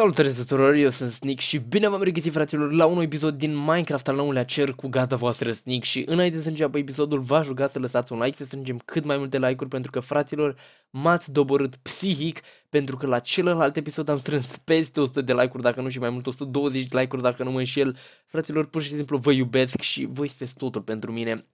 Salutare tuturor, eu sunt Snick și bine v-am regăsit fraților la un episod din Minecraft al nouălea cer cu gata voastră Snick și înainte să înceapă episodul v-aș ruga să lăsați un like, să strângem cât mai multe like-uri pentru că fraților m-ați doborât psihic pentru că la celălalt episod am strâns peste 100 de like-uri dacă nu și mai mult 120 de like-uri dacă nu mă înșel. Fraților, pur și simplu vă iubesc și voi sunteți totul pentru mine.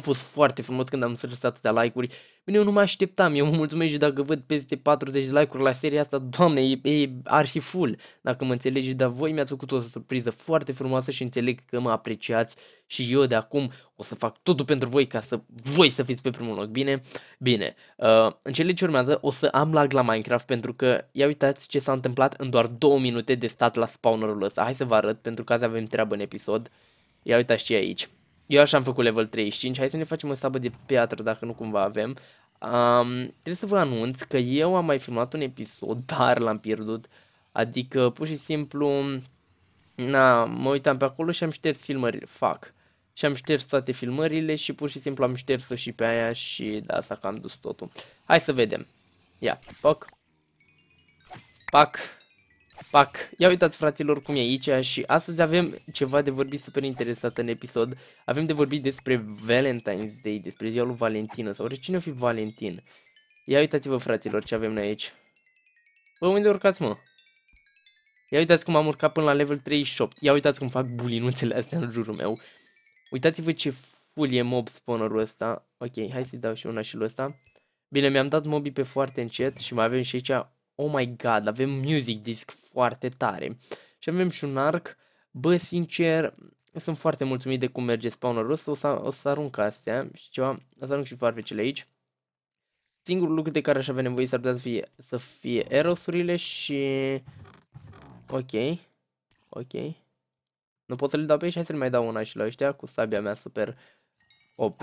A fost foarte frumos când am strâns atâtea like-uri. Bine, eu nu mă așteptam. Eu mă mulțumesc și dacă văd peste 40 de like-uri la seria asta, doamne, e, e arhi full. Dacă mă înțelegi, dar voi mi-ați făcut o surpriză foarte frumoasă și înțeleg că mă apreciați și eu de acum o să fac totul pentru voi ca să voi să fiți pe primul loc, bine? Bine, uh, în cele ce urmează o să am lag la Minecraft pentru că ia uitați ce s-a întâmplat în doar două minute de stat la spawnerul ăsta. Hai să vă arăt pentru că azi avem treabă în episod. Ia uitați ce e aici. Eu așa am făcut level 35, hai să ne facem o sabă de piatră dacă nu cumva avem. Um, trebuie să vă anunț că eu am mai filmat un episod, dar l-am pierdut. Adică pur și simplu, na, mă uitam pe acolo și am șters filmările, fac. Și am șters toate filmările și pur și simplu am șters-o și pe aia și da, s-a cam dus totul. Hai să vedem. Ia, poc. Pac. Pac, ia uitați fraților cum e aici și astăzi avem ceva de vorbit super interesat în episod. Avem de vorbit despre Valentine's Day, despre ziua lui Valentina sau oricine o fi Valentin. Ia uitați-vă fraților ce avem noi aici. Bă, unde urcați mă? Ia uitați cum am urcat până la level 38. Ia uitați cum fac bulinuțele astea în jurul meu. Uitați-vă ce fulie mob spawnerul ăsta. Ok, hai să-i dau și una și lui ăsta. Bine, mi-am dat mobii pe foarte încet și mai avem și aici... Oh my god, avem music disc foarte tare. Și avem și un arc, bă, sincer, sunt foarte mulțumit de cum merge spawnerul ăsta, o să, o să arunc astea și ceva, o să arunc și farfecele aici. Singurul lucru de care aș avea nevoie s-ar putea să fie, să fie erosurile și... Ok, ok. Nu pot să le dau pe aici, hai să le mai dau una și la ăștia cu sabia mea super OP.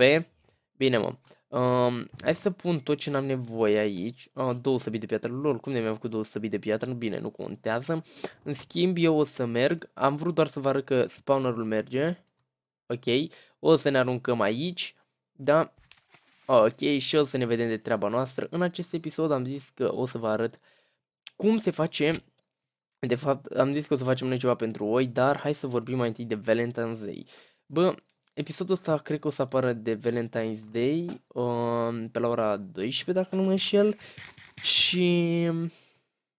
Bine mă, Uh, hai să pun tot ce n-am nevoie aici. Uh, 200 de piatră. Lol, cum ne-am făcut 200 de piatră? Bine, nu contează. În schimb, eu o să merg. Am vrut doar să vă arăt că spawnerul merge. Ok. O să ne aruncăm aici. Da. Ok, și o să ne vedem de treaba noastră. În acest episod am zis că o să vă arăt cum se face... De fapt, am zis că o să facem noi ceva pentru oi, dar hai să vorbim mai întâi de Valentine's Day. Bă, Episodul ăsta cred că o să apară de Valentine's Day, um, pe la ora 12 dacă nu mă înșel. Și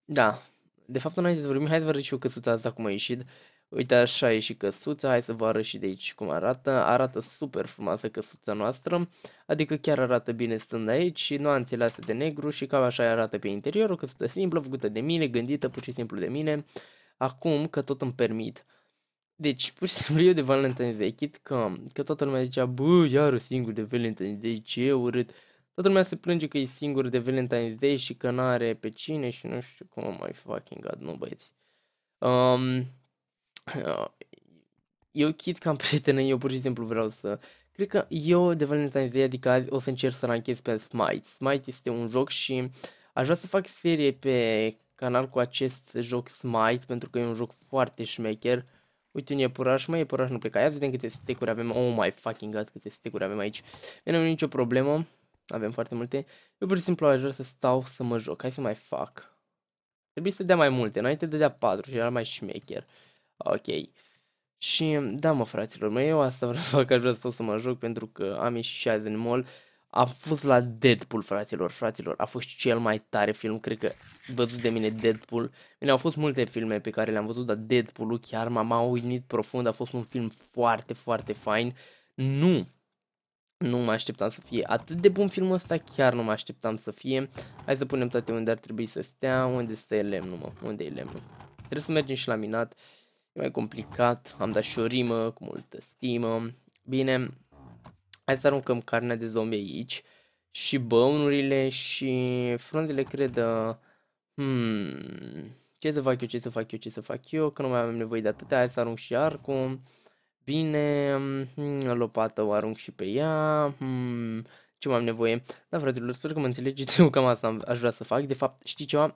da, de fapt înainte să vorbim, hai să vă arăt și eu căsuța asta cum a ieșit. Uite așa a ieșit căsuța, hai să vă arăt și de aici cum arată. Arată super frumoasă căsuța noastră, adică chiar arată bine stând aici și nuanțele astea de negru și cam așa arată pe interior. O căsuță simplă, făcută de mine, gândită pur și simplu de mine. Acum că tot îmi permit, uh, deci, pur și simplu, eu de Valentine's Day, chit că, că toată lumea zicea, bă, iară singur de Valentine's Day, ce urât. Toată lumea se plânge că e singur de Valentine's Day și că n-are pe cine și nu știu cum mai fucking god, nu băieți. Um, uh, eu chit că am prietenă, eu pur și simplu vreau să... Cred că eu de Valentine's Day, adică azi, o să încerc să ranchez pe Smite. Smite este un joc și aș vrea să fac serie pe canal cu acest joc Smite, pentru că e un joc foarte șmecher. Uh, Uite un iepuraș, mai iepuraș nu pleca. Ia vedem câte stecuri avem. Oh my fucking god, câte stecuri avem aici. Nu am nicio problemă. Avem foarte multe. Eu pur și simplu aș vrea să stau să mă joc. Hai să mai fac. Trebuie să dea mai multe. Înainte de dea 4 da și era mai șmecher. Ok. Și da mă fraților, mă, eu asta vreau să fac, aș vrea să stau să mă joc pentru că am ieșit și azi în mall a fost la Deadpool, fraților, fraților, a fost cel mai tare film, cred că văzut de mine Deadpool. Bine, au fost multe filme pe care le-am văzut, dar Deadpool-ul chiar m-a uimit profund, a fost un film foarte, foarte fain. Nu, nu mă așteptam să fie atât de bun filmul ăsta, chiar nu mă așteptam să fie. Hai să punem toate unde ar trebui să stea, unde să e lemnul, mă, unde e lemnul. Trebuie să mergem și la minat, e mai complicat, am dat și o rimă cu multă stimă. Bine, Hai să aruncăm carnea de zombie aici. Și băunurile și frunzele, cred, uh, hmm, ce să fac eu, ce să fac eu, ce să fac eu, că nu mai am nevoie de atâtea, hai să arunc și arcul. Bine, hmm, lopată o arunc și pe ea, hmm, ce mai am nevoie. Da, fratele, sper că mă înțelegeți, eu cam asta aș vrea să fac. De fapt, știi ceva?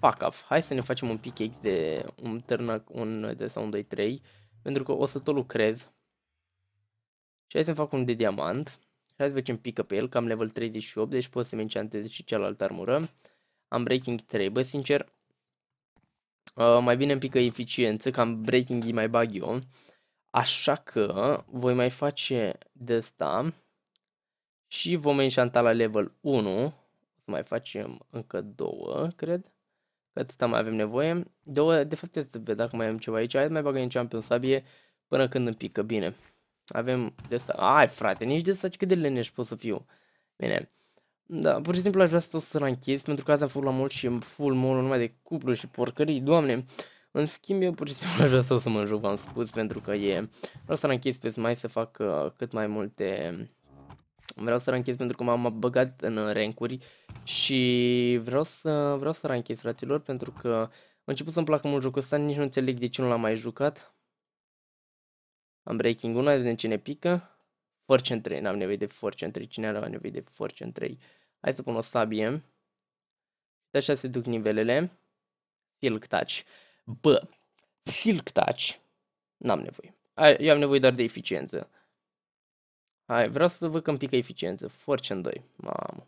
Fuck off. Hai să ne facem un pic de un târnac, un de sau un 2-3, pentru că o să tot lucrez hai să fac un de diamant. Și hai să facem pică pe el, că am level 38, deci pot să-mi enchantez și cealaltă armură. Am breaking bă, sincer. Uh, mai bine îmi pică eficiență, că am breaking mai bag eu. Așa că voi mai face de asta și vom enchanta la level 1. Să mai facem încă două, cred. Că atâta mai avem nevoie. Două, de fapt, dacă mai am ceva aici, hai mai bagă în champion sabie până când îmi pică bine. Avem de asta. Ai, frate, nici de asta cât de leneș pot să fiu. Bine. Da, pur și simplu aș vrea să o să ranchez, pentru că azi am fost la mult și în full mall numai de cuplu și porcării, doamne. În schimb, eu pur și simplu aș vrea să o să mă joc, v-am spus, pentru că e... Vreau să ranchez pe mai să fac uh, cât mai multe... Vreau să ranchez pentru că m-am băgat în rencuri și vreau să, vreau să ranchez, fraților, pentru că a început să-mi placă mult jocul ăsta, nici nu înțeleg de ce nu l-am mai jucat. Am breaking 1, vedem ce ne pică. Fortune 3, n-am nevoie de Fortune 3, cine are nevoie de Fortune 3? Hai să pun o sabie. De așa se duc nivelele. Silk Touch. Bă, Silk Touch, n-am nevoie. Eu am nevoie doar de eficiență. Hai, vreau să văd că îmi pică eficiență. Fortune 2. Mamă.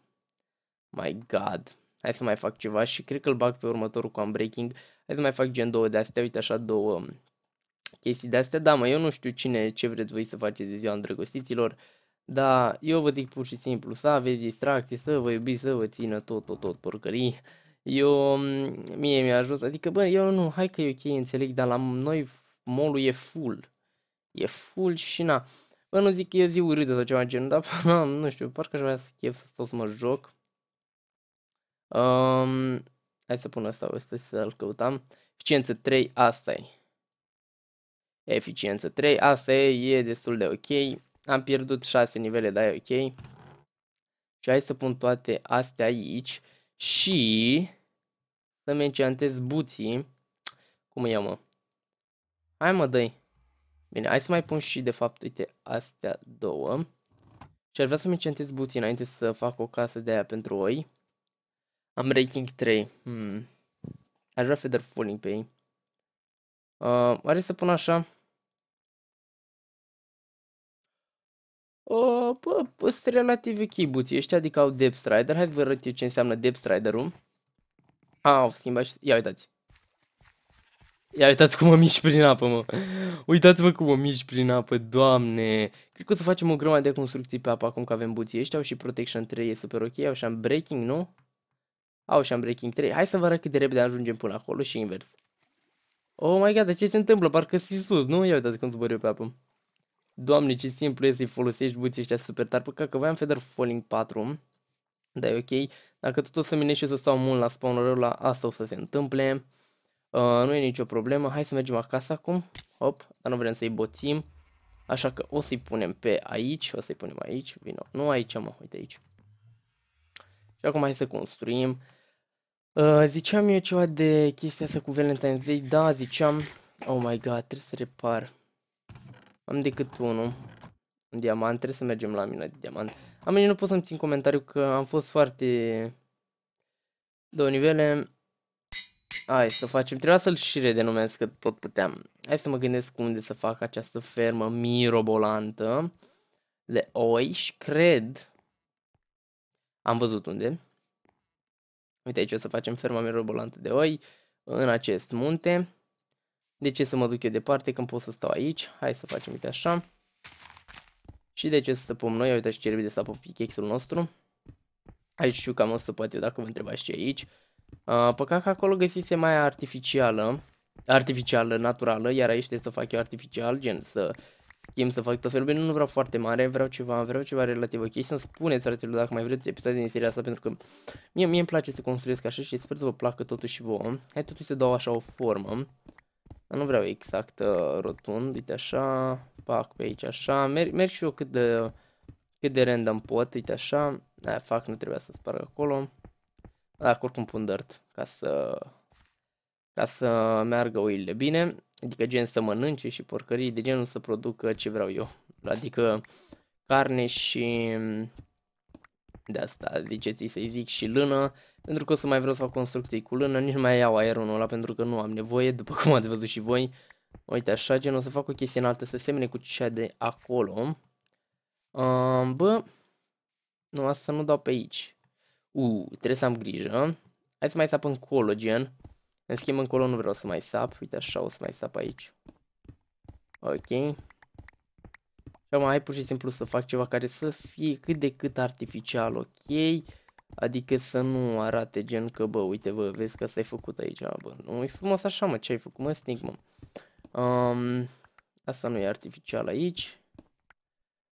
My God. Hai să mai fac ceva și cred că îl bag pe următorul cu unbreaking. Hai să mai fac gen două de astea, uite așa două chestii de-astea. Da, mă, eu nu știu cine, ce vreți voi să faceți de ziua îndrăgostiților, dar eu vă zic pur și simplu să aveți distracție, să vă iubiți, să vă țină tot, tot, tot porcării. Eu, mm, mie mi-a ajuns, adică, bă, eu nu, hai că e ok, înțeleg, dar la noi molul e full. E full și na. Bă, nu zic că e zi urâtă sau ceva genul, dar na, nu știu, parcă aș vrea să chef să stau să mă joc. Um, hai să pun asta, ăsta să-l căutam. Eficiență 3, asta e eficiență 3. Asta e, e destul de ok. Am pierdut 6 nivele, dar e ok. Și hai să pun toate astea aici și să-mi enceantez buții. Cum ia mă? Hai mă, dă -i. Bine, hai să mai pun și de fapt, uite, astea două. Și ar vrea să-mi enchantez buții înainte să fac o casă de aia pentru oi. Am Raking 3. Hmm. Aș vrea feather falling pe ei. Uh, are să pun așa. bă, sunt relativ ok ăștia, adică au Depth strider. Hai să vă arăt eu ce înseamnă Depth strider ul A, au schimbat și... Ia uitați. Ia uitați cum mă mișc prin apă, mă. Uitați-vă cum mă mișc prin apă, doamne. Cred că o să facem o grămadă de construcții pe apă acum că avem buții ăștia. Au și Protection 3, e super ok. Au și am Breaking, nu? Au și am Breaking 3. Hai să vă arăt cât de repede ajungem până acolo și invers. Oh my god, ce se întâmplă? Parcă sunt sus, nu? Ia uitați când zbor eu pe apă. Doamne, ce simplu e să-i folosești buții ăștia super tari. Păcat că voiam Feather Falling 4. Da, e ok. Dacă tot o să minești și o să stau mult la spawnerul la asta o să se întâmple. Uh, nu e nicio problemă. Hai să mergem acasă acum. Hop, dar nu vrem să-i boțim. Așa că o să-i punem pe aici, o să-i punem aici, vino, nu aici mă, uite aici. Și acum hai să construim. Uh, ziceam eu ceva de chestia asta cu Valentine's Day, da, ziceam, oh my god, trebuie să repar am decât unul. Un diamant. Trebuie să mergem la mina de diamant. Am nu pot să-mi țin comentariu că am fost foarte... Două nivele. Hai să facem. Trebuia să-l și redenumesc cât tot puteam. Hai să mă gândesc unde să fac această fermă mirobolantă de oi și cred... Am văzut unde. Uite aici o să facem ferma mirobolantă de oi în acest munte. De ce să mă duc eu departe când pot să stau aici? Hai să facem uite așa. Și de ce să săpăm noi? Uite și ce de sapă pickaxe-ul nostru. Aici știu cam o să poate dacă vă întrebați ce aici. Uh, păcat că acolo găsise mai artificială, artificială, naturală, iar aici trebuie să fac eu artificial, gen să schimb, să fac tot felul. Bine, nu vreau foarte mare, vreau ceva, vreau ceva relativ ok. Să-mi spuneți, fraților, dacă mai vreți episoade din seria asta, pentru că mie, mie îmi place să construiesc așa și sper să vă placă totuși vouă. Hai totuși să dau așa o formă. Nu vreau exact uh, rotund, uite așa, fac pe aici așa, merg, merg și eu cât de, cât de random pot, uite așa, aia fac, nu trebuia să spargă acolo. Dacă oricum pun dirt ca să, ca să meargă oile bine, adică gen să mănânce și porcării de genul să producă ce vreau eu, adică carne și de asta, ziceți să-i zic și lână, pentru că o să mai vreau să fac construcții cu lână, nici nu mai iau aerul ăla pentru că nu am nevoie, după cum ați văzut și voi. Uite așa, gen o să fac o chestie înaltă să semene cu cea de acolo. Um, bă, nu, asta nu dau pe aici. U, trebuie să am grijă. Hai să mai sap încolo, gen. În schimb, încolo nu vreau să mai sap. Uite așa, o să mai sap aici. Ok. Și mai pur și simplu să fac ceva care să fie cât de cât artificial, ok. Adică să nu arate gen că, bă, uite, bă, vezi că s-ai făcut aici, bă, nu, e frumos așa, mă, ce ai făcut, mă, snig, mă. Um, asta nu e artificial aici.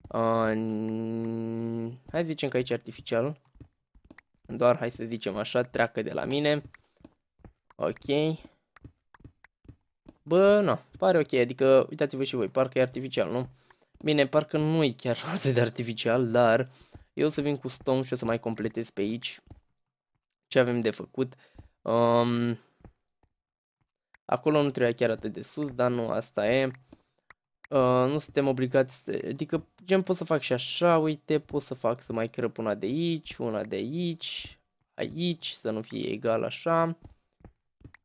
Um, hai să zicem că aici e artificial. Doar, hai să zicem așa, treacă de la mine. Ok. Bă, nu, pare ok, adică, uitați-vă și voi, parcă e artificial, nu? Bine, parcă nu e chiar atât de artificial, dar... Uh, eu o să vin cu stone și o să mai completez pe aici ce avem de făcut. Um, acolo nu trebuia chiar atât de sus, dar nu, asta e. Uh, nu suntem obligați, să, adică gen pot să fac și așa, uite, pot să fac să mai crăp una de aici, una de aici, aici, să nu fie egal așa,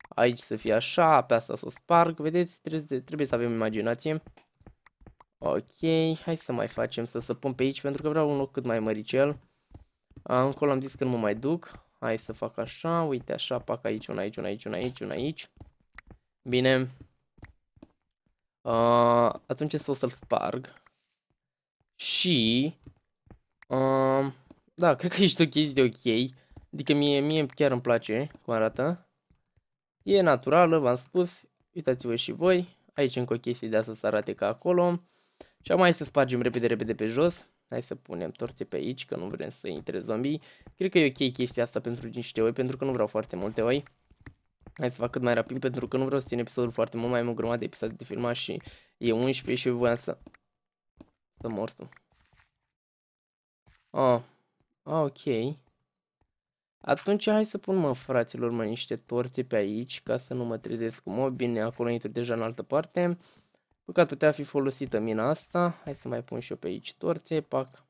aici să fie așa, pe asta să o sparg, vedeți, trebuie, trebuie să avem imaginație. Ok, hai să mai facem să săpăm pe aici pentru că vreau un loc cât mai măricel. Încolo am zis că nu mă mai duc. Hai să fac așa, uite așa, pac aici, un aici, un aici, un aici, un aici. Bine. Uh, atunci o să-l sparg. Și... Uh, da, cred că ești ok, este ok. Adică mie, mie chiar îmi place cum arată. E naturală, v-am spus. Uitați-vă și voi. Aici încă o chestie de asta să arate ca acolo. Și am mai să spargem repede, repede pe jos. Hai să punem torțe pe aici, că nu vrem să intre zombii. Cred că e ok chestia asta pentru niște oi, pentru că nu vreau foarte multe oi. Hai să fac cât mai rapid, pentru că nu vreau să țin episodul foarte mult, mai am o grămadă de episoade de filmat și e 11 și eu voiam să... Să mortu. Oh. Ah, oh, ah, ok. Atunci hai să pun, mă, fraților, mă, niște torțe pe aici, ca să nu mă trezesc cu mob. Bine, acolo intru deja în altă parte. Păcat putea fi folosită mina asta. Hai să mai pun și eu pe aici torțe, pac.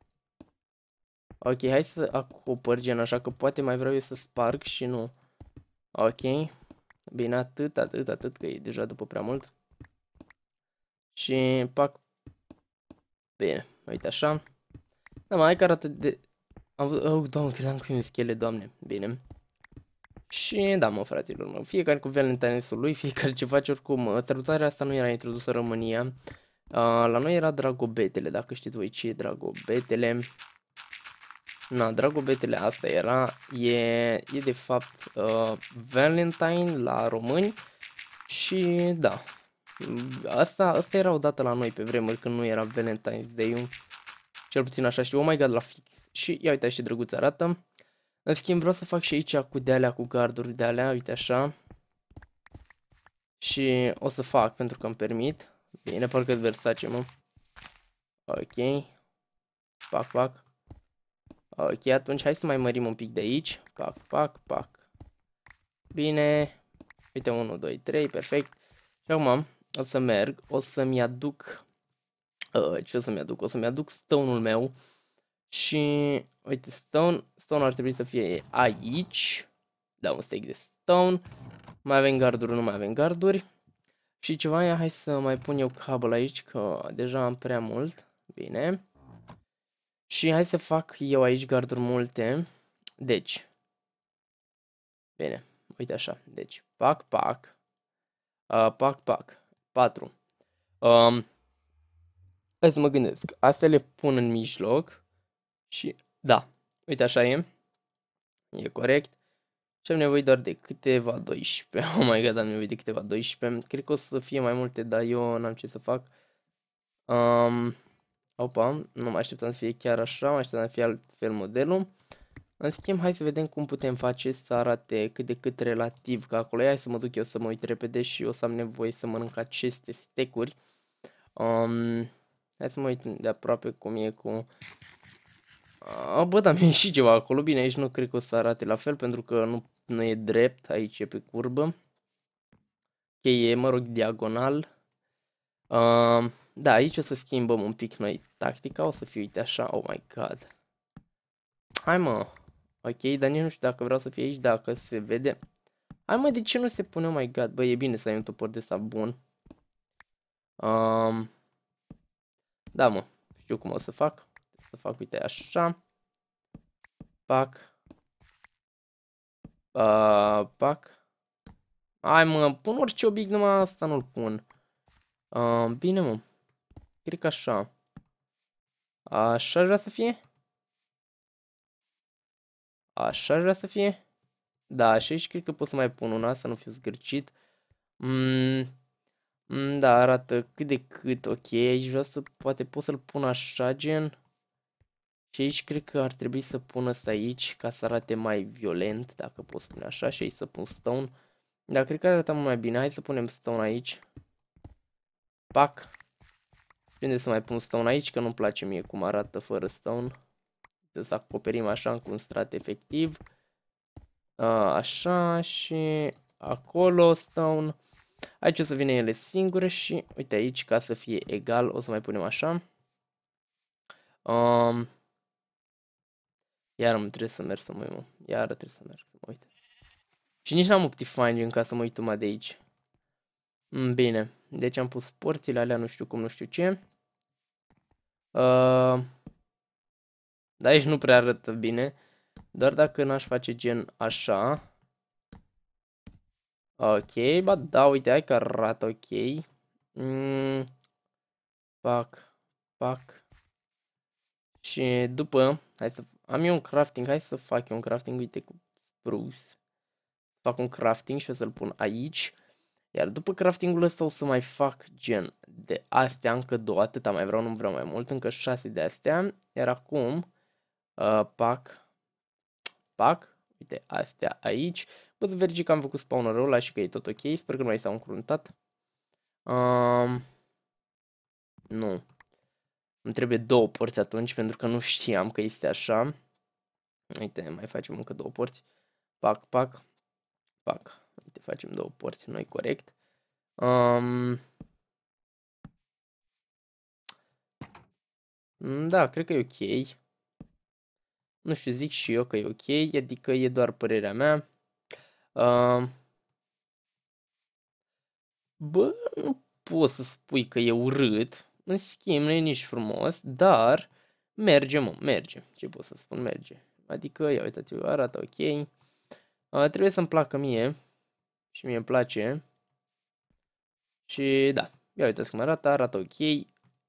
Ok, hai să acopăr gen așa că poate mai vreau eu să sparg și nu. Ok. Bine, atât, atât, atât, că e deja după prea mult. Și pac. Bine, uite așa. Da, mai că arată de... Am văzut... Oh, doamne, credeam că e un schele, doamne. Bine. Și da, mă, fraților, mă, fiecare cu Valentine's-ul lui, fiecare ce face oricum. Sărbătoarea asta nu era introdusă în România. Uh, la noi era Dragobetele, dacă știți voi ce e Dragobetele. Na, Dragobetele asta era, e, e de fapt uh, Valentine la români și da, asta, asta era o dată la noi pe vremuri când nu era Valentine's Day-ul. Cel puțin așa știu, oh my god, la fix. Și ia uite și drăguț arată. În schimb vreau să fac și aici cu de-alea, cu garduri de-alea, uite așa. Și o să fac pentru că îmi permit. Bine, parcă Versace, mă. Ok. Pac, pac. Ok, atunci hai să mai mărim un pic de aici. Pac, pac, pac. Bine. Uite, 1, 2, 3, perfect. Și acum o să merg, o să-mi aduc... Uh, ce o să-mi aduc? O să-mi aduc stone meu și uite, stone, stone ar trebui să fie aici. Da, un stake de stone. Mai avem garduri, nu mai avem garduri. Și ceva e, hai să mai pun eu cabul aici, că deja am prea mult. Bine. Și hai să fac eu aici garduri multe. Deci. Bine, uite așa. Deci, pac, pac. Uh, pac, pac. 4. Um, hai să mă gândesc. Astea le pun în mijloc. Și da, uite așa e. E corect. Și am nevoie doar de câteva 12. Oh my god, am nevoie de câteva 12. Cred că o să fie mai multe, dar eu n-am ce să fac. Um, opa, nu mai așteptam să fie chiar așa, mai așteptam să fie altfel modelul. În schimb, hai să vedem cum putem face să arate cât de cât relativ, că acolo hai să mă duc eu să mă uit repede și o să am nevoie să mănânc aceste stecuri. Um, hai să mă uit de aproape cum e cu a, bă, dar mi a și ceva acolo. Bine, aici nu cred că o să arate la fel, pentru că nu, nu e drept. Aici e pe curbă. Cheie, mă rog, diagonal. Uh, da, aici o să schimbăm un pic noi tactica. O să fie, uite, așa. Oh my god. Hai, mă. Ok, dar nici nu știu dacă vreau să fie aici, dacă se vede. Hai, mă, de ce nu se pune? Oh my god. Bă, e bine să ai un topor de sabun. Um, da, mă. Știu cum o să fac să fac, uite, așa. Pac. Uh, pac. Hai mă, pun orice obiect, numai asta nu-l pun. Uh, bine mă. Cred că așa. Așa vrea să fie? Așa vrea să fie? Da, așa și cred că pot să mai pun una, să nu fiu zgârcit. mm, mm da, arată cât de cât, ok, aici vreau să, poate pot să-l pun așa, gen... Și aici cred că ar trebui să pun asta aici ca să arate mai violent, dacă pot spune așa, și aici să pun stone. Dar cred că arată mai bine. Hai să punem stone aici. Pac. unde să mai pun stone aici, că nu-mi place mie cum arată fără stone. Să acoperim așa cu un strat efectiv. A, așa și acolo stone. Aici o să vină ele singure și uite aici ca să fie egal o să mai punem așa. Um, iar mă, trebuie să merg să mă uit, mă. Iar trebuie să merg să mă uit. Și nici n-am optifine ca să mă uit numai de aici. Mm, bine, deci am pus porțile alea, nu știu cum, nu știu ce. Uh, dar aici nu prea arată bine. Doar dacă n-aș face gen așa. Ok, ba da, uite, hai că arată ok. Mm, fac, fac. Și după, hai să am eu un crafting, hai să fac eu un crafting, uite, cu spruce. Fac un crafting și o să-l pun aici. Iar după craftingul ăsta o să mai fac gen de astea, încă două, atâta mai vreau, nu vreau mai mult, încă șase de astea. Iar acum, uh, pac, pac, uite, astea aici. Pot vergi că am făcut spawnerul ăla și că e tot ok, sper că nu mai s-au încruntat. Um, nu, îmi trebuie două porți atunci pentru că nu știam că este așa. Uite, mai facem încă două porți. Pac, pac, pac. Uite, facem două porți, noi corect. Um, da, cred că e ok. Nu știu, zic și eu că e ok, adică e doar părerea mea. Uh, bă, nu pot să spui că e urât. În schimb, nu e nici frumos, dar merge, mă, merge. Ce pot să spun, merge. Adică, ia uitați arată ok. Uh, trebuie să-mi placă mie și mie îmi place. Și da, ia uitați cum arată, arată ok.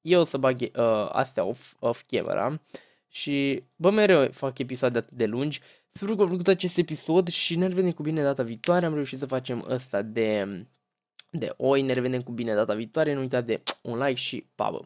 Eu o să bag uh, astea off, off camera și bă, mereu fac episoade atât de lungi. Sper că v-a plăcut acest episod și ne vedem cu bine data viitoare. Am reușit să facem ăsta de de oi. Ne revedem cu bine data viitoare. Nu uita de un like și pa, bă!